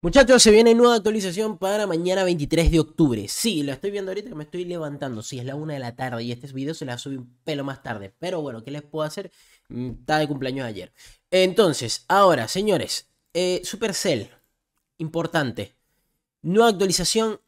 Muchachos, se viene nueva actualización para mañana 23 de octubre. Sí, lo estoy viendo ahorita que me estoy levantando. Sí, es la 1 de la tarde y este video se la subí un pelo más tarde. Pero bueno, ¿qué les puedo hacer? Mm, está de cumpleaños de ayer. Entonces, ahora, señores, eh, Supercell, importante. Nueva actualización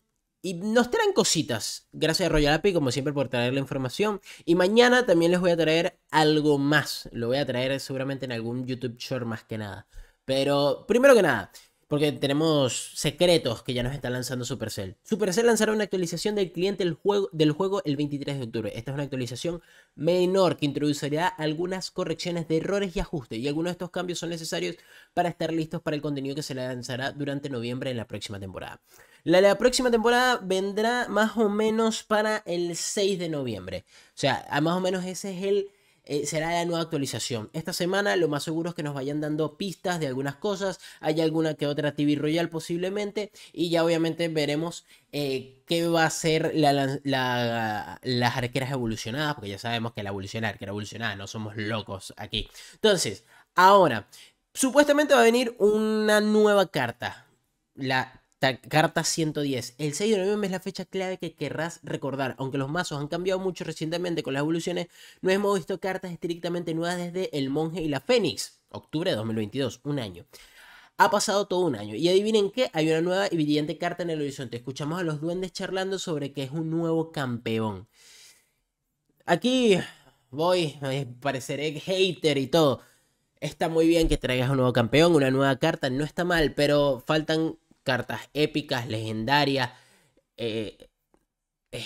y nos traen cositas. Gracias a Royal API, como siempre, por traer la información. Y mañana también les voy a traer algo más. Lo voy a traer seguramente en algún YouTube Short más que nada. Pero primero que nada. Porque tenemos secretos que ya nos está lanzando Supercell. Supercell lanzará una actualización del cliente del juego, el 23 de octubre. Esta es una actualización menor que introducirá algunas correcciones de errores y ajustes. Y algunos de estos cambios son necesarios para estar listos para el contenido que se lanzará durante noviembre en la próxima temporada. La, la, próxima temporada vendrá más o menos para el 6 de noviembre. O sea, más o menos ese es el eh, será la nueva actualización. Esta semana lo más seguro es que nos vayan dando pistas de algunas cosas, hay alguna que otra TV Royal posiblemente y ya obviamente veremos eh, qué va a ser la, las arqueras evolucionadas, porque ya sabemos que la evolución arquera evolucionada, no somos locos aquí. Entonces, ahora, supuestamente va a venir una nueva carta, la Carta 110. El 6 de noviembre es la fecha clave que querrás recordar. Aunque los mazos han cambiado mucho recientemente con las evoluciones, no hemos visto cartas estrictamente nuevas desde El Monje y la Fénix. Octubre de 2022, un año. Ha pasado todo un año. Y adivinen qué, hay una nueva y brillante carta en el horizonte. Escuchamos a los duendes charlando sobre que es un nuevo campeón. Aquí voy, pareceré hater y todo. Está muy bien que traigas un nuevo campeón, una nueva carta, no está mal, pero faltan cartas épicas, legendarias, eh, eh,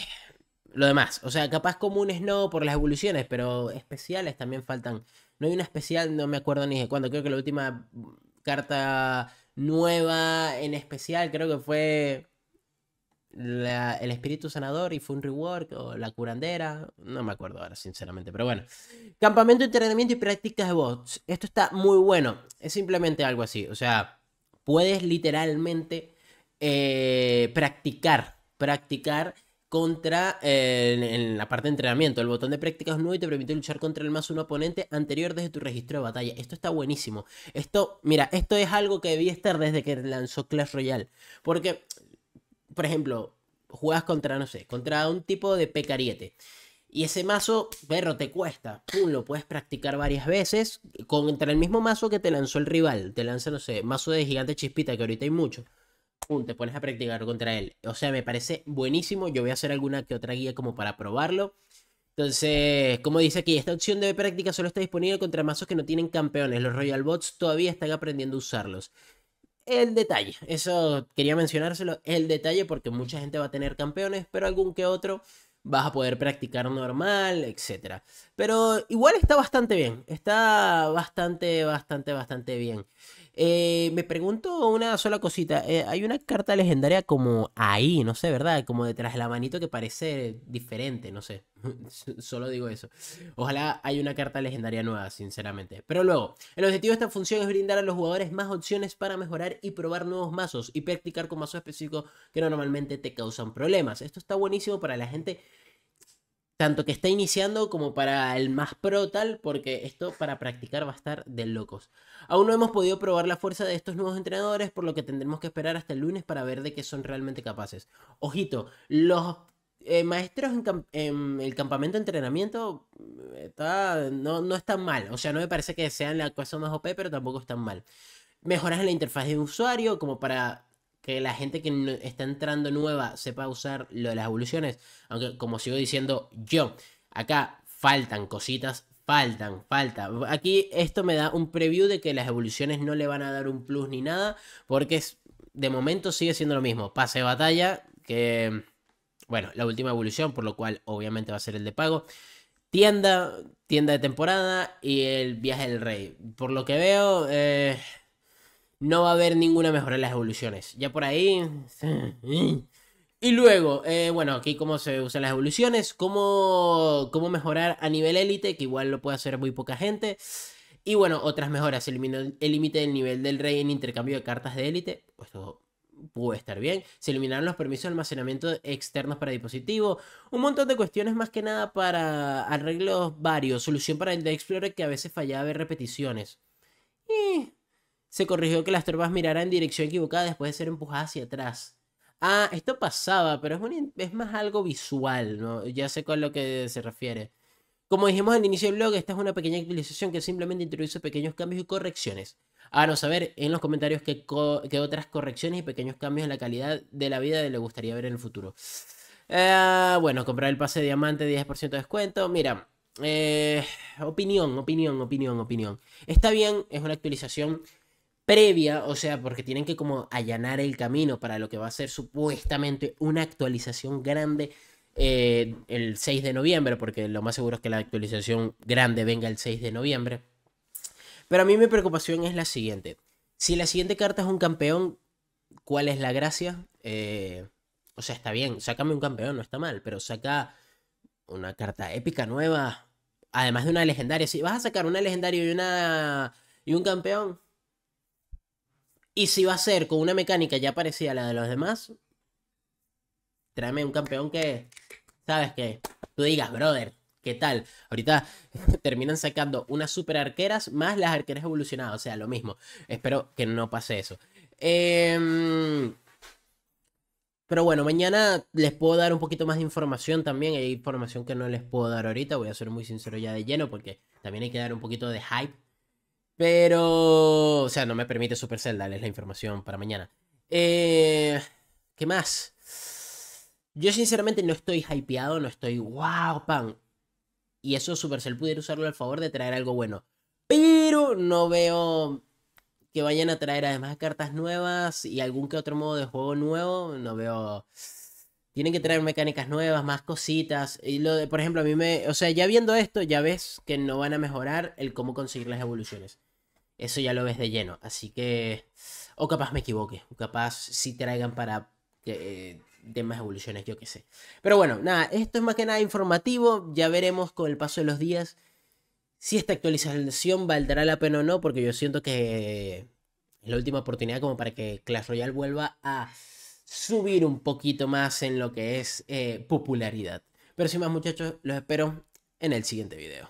lo demás. O sea, capaz comunes no por las evoluciones, pero especiales también faltan. No hay una especial, no me acuerdo ni de cuándo. Creo que la última carta nueva en especial, creo que fue el espíritu sanador y fue un rework o la curandera, no me acuerdo ahora sinceramente, pero bueno. Campamento, entrenamiento y prácticas de bots. Esto está muy bueno, es simplemente algo así, o sea, Puedes literalmente eh, practicar, practicar contra eh, en, la parte de entrenamiento. El botón de prácticas nuevo y te permite luchar contra el más uno oponente anterior desde tu registro de batalla. Esto está buenísimo. Esto, mira, esto es algo que debía estar desde que lanzó Clash Royale. Porque, por ejemplo, juegas contra, no sé, contra un tipo de pecariete. Y ese mazo, perro, te cuesta. Pum, lo puedes practicar varias veces contra el mismo mazo que te lanzó el rival. Te lanza, no sé, mazo de gigante chispita, que ahorita hay mucho. Pum, te pones a practicar contra él. O sea, me parece buenísimo. Yo voy a hacer alguna que otra guía como para probarlo. Entonces, como dice aquí, esta opción de práctica solo está disponible contra mazos que no tienen campeones. Los Royal Bots todavía están aprendiendo a usarlos. El detalle, eso quería mencionárselo, el detalle porque mucha gente va a tener campeones, pero algún que otro vas a poder practicar normal, etc. Pero igual está bastante bien, está bastante, bastante, bastante bien. Eh, me pregunto una sola cosita. Eh, hay una carta legendaria como ahí, no sé, ¿verdad? Como detrás de la manito que parece diferente, no sé. Solo digo eso. Ojalá haya una carta legendaria nueva, sinceramente. Pero luego, el objetivo de esta función es brindar a los jugadores más opciones para mejorar y probar nuevos mazos y practicar con mazos específicos que normalmente te causan problemas. Esto está buenísimo para la gente tanto que está iniciando como para el más pro tal, porque esto para practicar va a estar de locos. Aún no hemos podido probar la fuerza de estos nuevos entrenadores, por lo que tendremos que esperar hasta el lunes para ver de qué son realmente capaces. Ojito, los eh, maestros en, el campamento de entrenamiento mm, no, no están mal, o sea, no me parece que sean la cosa más OP, pero tampoco están mal mejoras en la interfaz de usuario, como para que la gente que está entrando nueva sepa usar lo de las evoluciones. Aunque, como sigo diciendo yo, acá faltan cositas, faltan, falta. Aquí esto me da un preview de que las evoluciones no le van a dar un plus ni nada, porque de momento sigue siendo lo mismo. Pase de batalla, que, bueno, la última evolución, por lo cual obviamente va a ser el de pago. Tienda, tienda de temporada y el viaje del rey. Por lo que veo, eh, no va a haber ninguna mejora en las evoluciones. Ya por ahí... Y luego, eh, bueno, aquí cómo se usan las evoluciones, cómo, cómo mejorar a nivel élite, que igual lo puede hacer muy poca gente. Y bueno, otras mejoras, eliminó el límite del nivel del rey en intercambio de cartas de élite. Esto puede estar bien. Se eliminaron los permisos de almacenamiento externos para dispositivos. Un montón de cuestiones más que nada para arreglos varios. Solución para el de Explorer que a veces fallaba de repeticiones. Y se corrigió que las turbas miraran en dirección equivocada después de ser empujadas hacia atrás. Ah, esto pasaba, pero es, es más algo visual, ¿no? Ya sé con lo que se refiere. Como dijimos al inicio del blog, esta es una pequeña actualización que simplemente introduce pequeños cambios y correcciones. Háganos saber en los comentarios qué, otras correcciones y pequeños cambios en la calidad de la vida le gustaría ver en el futuro. Eh, bueno, comprar el pase de diamante, 10% de descuento. Mira, eh, opinión, opinión, opinión, opinión. Está bien, es una actualización previa, o sea, porque tienen que como allanar el camino para lo que va a ser supuestamente una actualización grande eh, el 6 de noviembre, porque lo más seguro es que la actualización grande venga el 6 de noviembre. Pero a mí mi preocupación es la siguiente. Si la siguiente carta es un campeón, ¿cuál es la gracia? Eh, o sea, está bien, sácame un campeón, no está mal, pero saca una carta épica nueva, además de una legendaria. Si vas a sacar una legendaria y una y un campeón, y si va a ser con una mecánica ya parecida a la de los demás, tráeme un campeón que, ¿sabes que, Tú digas, brother, ¿qué tal? Ahorita terminan sacando unas super arqueras más las arqueras evolucionadas, o sea, lo mismo. Espero que no pase eso. Em, pero bueno, mañana les puedo dar un poquito más de información también. Hay información que no les puedo dar ahorita. Voy a ser muy sincero ya de lleno porque también hay que dar un poquito de hype pero, o sea, no me permite Supercell darles la información para mañana. Eh, ¿Qué más? Yo sinceramente no estoy hypeado, no estoy wow, pan. Y eso Supercell pudiera usarlo al favor de traer algo bueno. Pero no veo que vayan a traer además cartas nuevas y algún que otro modo de juego nuevo. No veo. Tienen que traer mecánicas nuevas, más cositas. Y lo de, por ejemplo, a mí me. O sea, ya viendo esto, ya ves que no van a mejorar el cómo conseguir las evoluciones eso ya lo ves de lleno. Así que, o capaz me equivoque, o capaz sí traigan para eh, den evoluciones, yo qué sé. Pero bueno, nada, esto es más que nada informativo, ya veremos con el paso de los días si esta actualización valdrá la pena o no, porque yo siento que es la última oportunidad como para que Clash Royale vuelva a subir un poquito más en lo que es eh, popularidad. Pero sin más muchachos, los espero en el siguiente video.